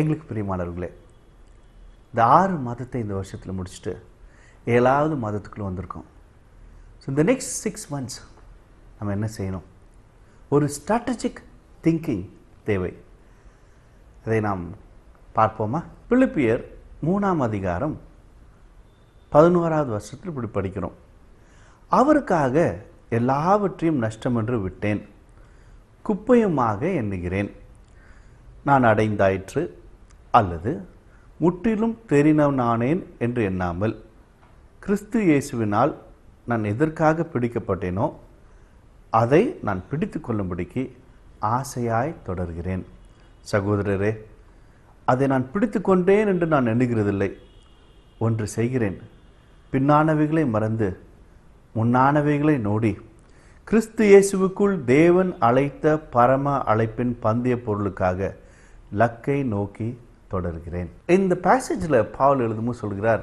எங்களுக்கு பிரியமானவர்களே இந்த ஆறு மாதத்தை இந்த வருஷத்தில் முடிச்சுட்டு ஏழாவது மாதத்துக்குள்ளே வந்திருக்கோம் ஸோ இந்த நெக்ஸ்ட் சிக்ஸ் மந்த்ஸ் நம்ம என்ன செய்யணும் ஒரு ஸ்ட்ராட்டஜிக் திங்கிங் தேவை இதை நாம் பார்ப்போமா பிலிப்பியர் மூணாம் அதிகாரம் பதினோராவது வருஷத்தில் இப்படி படிக்கிறோம் அவருக்காக எல்லாவற்றையும் நஷ்டம் என்று விட்டேன் குப்பையுமாக எண்ணுகிறேன் நான் அடைந்தாயிற்று அல்லது முற்றிலும் தெரிந்தவனானேன் என்று எண்ணாமல் கிறிஸ்து இயேசுவினால் நான் எதற்காக பிடிக்கப்பட்டேனோ அதை நான் பிடித்து கொள்ளும்படிக்கு ஆசையாய் தொடர்கிறேன் சகோதரரே அதை நான் பிடித்து கொண்டேன் என்று நான் எண்ணுகிறதில்லை ஒன்று செய்கிறேன் பின்னானவைகளை மறந்து முன்னானவைகளை நோடி கிறிஸ்து இயேசுவுக்குள் தேவன் அழைத்த பரம அழைப்பின் பந்தய பொருளுக்காக லக்கை நோக்கி தொடர்கிறேன் இந்த பேசேஜில் பாவல் எழுதும் சொல்கிறார்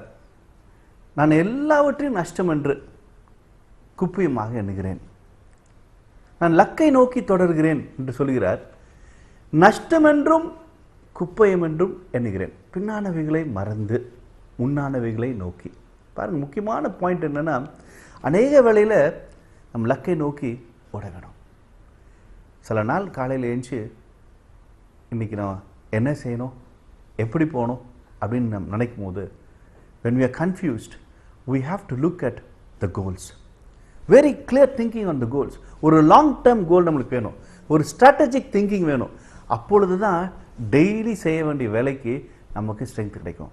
நான் எல்லாவற்றையும் நஷ்டம் என்று குப்பியமாக எண்ணுகிறேன் நான் லக்கை நோக்கி தொடர்கிறேன் என்று சொல்கிறார் நஷ்டமென்றும் குப்பையம் என்றும் எண்ணுகிறேன் பின்னானவைகளை மறந்து முன்னானவைகளை நோக்கி பாருங்கள் முக்கியமான பாயிண்ட் என்னென்னா அநேக வேளையில் நம் லக்கை நோக்கி ஓட சில நாள் காலையில் எழுந்துச்சு இன்றைக்கி நான் என்ன செய்யணும் எப்படி போகணும் அப்படின்னு நம்ம நினைக்கும் போது when we are confused we have to look at the goals very clear thinking on the goals ஒரு லாங் டேர்ம் கோல் நம்மளுக்கு வேணும் ஒரு ஸ்ட்ராட்டஜிக் திங்கிங் வேணும் அப்பொழுது தான் டெய்லி செய்ய வேண்டிய வேலைக்கு நமக்கு ஸ்ட்ரென்த் கிடைக்கும்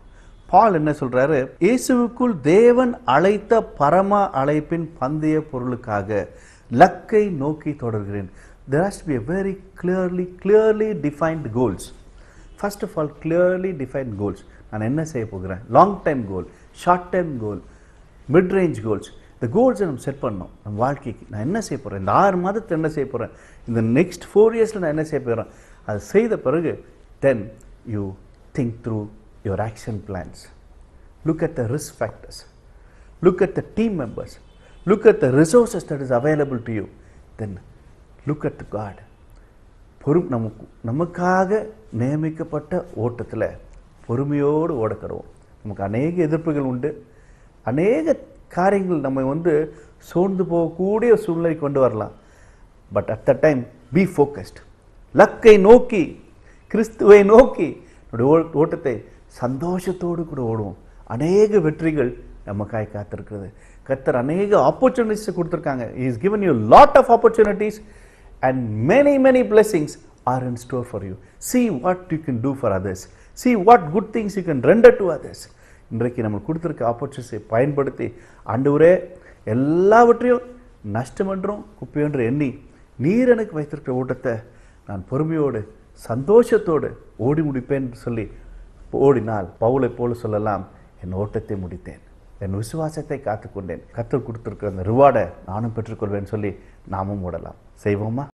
பால் என்ன சொல்கிறாரு இயேசுவுக்குள் தேவன் அழைத்த பரம அழைப்பின் பந்தய பொருளுக்காக லக்கை நோக்கி தொடர்கிறேன் there has be very clearly clearly defined goals first of all clearly defined goals நான் என்ன செய்ய போகிறேன் long time goal short time goal mid range goals இந்த கோல்ஸை நம்ம செட் பண்ணோம் நம்ம வாழ்க்கைக்கு நான் என்ன செய்ய போகிறேன் இந்த ஆறு மாதத்தில் என்ன செய்ய போகிறேன் இந்த நெக்ஸ்ட் ஃபோர் இயர்ஸில் நான் என்ன செய்ய போகிறேன் அது செய்த பிறகு then you think through your action plans look at the risk factors look at the team members look at the resources that is available to you then look at God பொறும் நமக்கு நமக்காக நியமிக்கப்பட்ட ஓட்டத்தில் பொறுமையோடு ஓடக்கிறோம் நமக்கு அநேக எதிர்ப்புகள் உண்டு அநேக காரியங்கள் நம்ம வந்து சோர்ந்து போகக்கூடிய சூழ்நிலை கொண்டு வரலாம் but at the time be focused லக்கை நோக்கி கிறிஸ்துவை நோக்கி நம்முடைய ஓட்டத்தை சந்தோஷத்தோடு கூட ஓடுவோம் அநேக வெற்றிகள் நமக்காய் காத்திருக்கிறது கத்தர் அநேக ஆப்பர்ச்சுனிட்டிஸ் கொடுத்துருக்காங்க is given you lot of opportunities and many many blessings are in store for you see what you can do for others see what good things you can render to others இன்றைக்கு நம்ம கொடுத்துருக்க ஆப்பர்ச்சுனிட்டியை பயன்படுத்தி ஆண்டவரே எல்லாவற்றையும் நஷ்டமன்றும் குப்பையென்று எண்ணி நீர் எனக்கு வைத்திருக்கிற ஓட்டத்தை நான் பொறுமையோடு சந்தோஷத்தோடு ஓடி முடிப்பேன் என்று சொல்லி ஓடினால் பவுலை போல சொல்லலாம் என் ஓட்டத்தை முடித்தேன் என் விசுவாசத்தை காத்துக்கொண்டேன் கத்தர் கொடுத்துருக்கிற அந்த ரிவார்டை நானும் பெற்றுக்கொள்வேன் சொல்லி நாமும் ஓடலாம் செய்வோமா